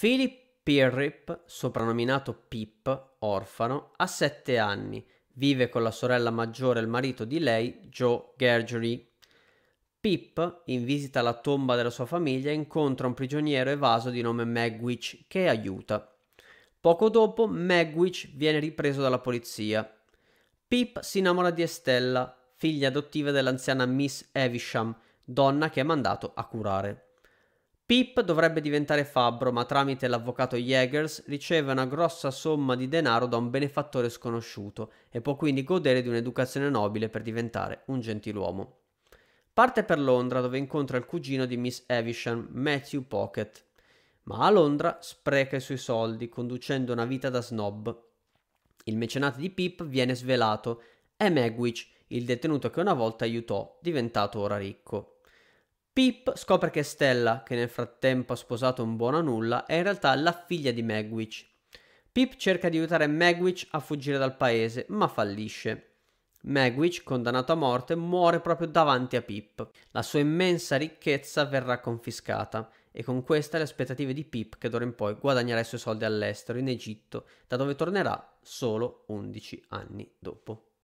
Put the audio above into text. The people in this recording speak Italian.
Philip Pirrip, soprannominato Pip, orfano, ha 7 anni, vive con la sorella maggiore e il marito di lei, Joe Gergery. Pip, in visita alla tomba della sua famiglia, incontra un prigioniero evaso di nome Magwitch che aiuta. Poco dopo, Magwitch viene ripreso dalla polizia. Pip si innamora di Estella, figlia adottiva dell'anziana Miss Evisham, donna che è mandato a curare. Pip dovrebbe diventare fabbro, ma tramite l'avvocato Jaegers riceve una grossa somma di denaro da un benefattore sconosciuto e può quindi godere di un'educazione nobile per diventare un gentiluomo. Parte per Londra dove incontra il cugino di Miss Evisham, Matthew Pocket, ma a Londra spreca i suoi soldi conducendo una vita da snob. Il mecenate di Pip viene svelato, è Magwitch, il detenuto che una volta aiutò, diventato ora ricco. Pip scopre che Stella, che nel frattempo ha sposato un buono a nulla, è in realtà la figlia di Magwitch. Pip cerca di aiutare Magwitch a fuggire dal paese, ma fallisce. Magwitch, condannato a morte, muore proprio davanti a Pip. La sua immensa ricchezza verrà confiscata e con questa le aspettative di Pip che d'ora in poi guadagnerà i suoi soldi all'estero, in Egitto, da dove tornerà solo 11 anni dopo.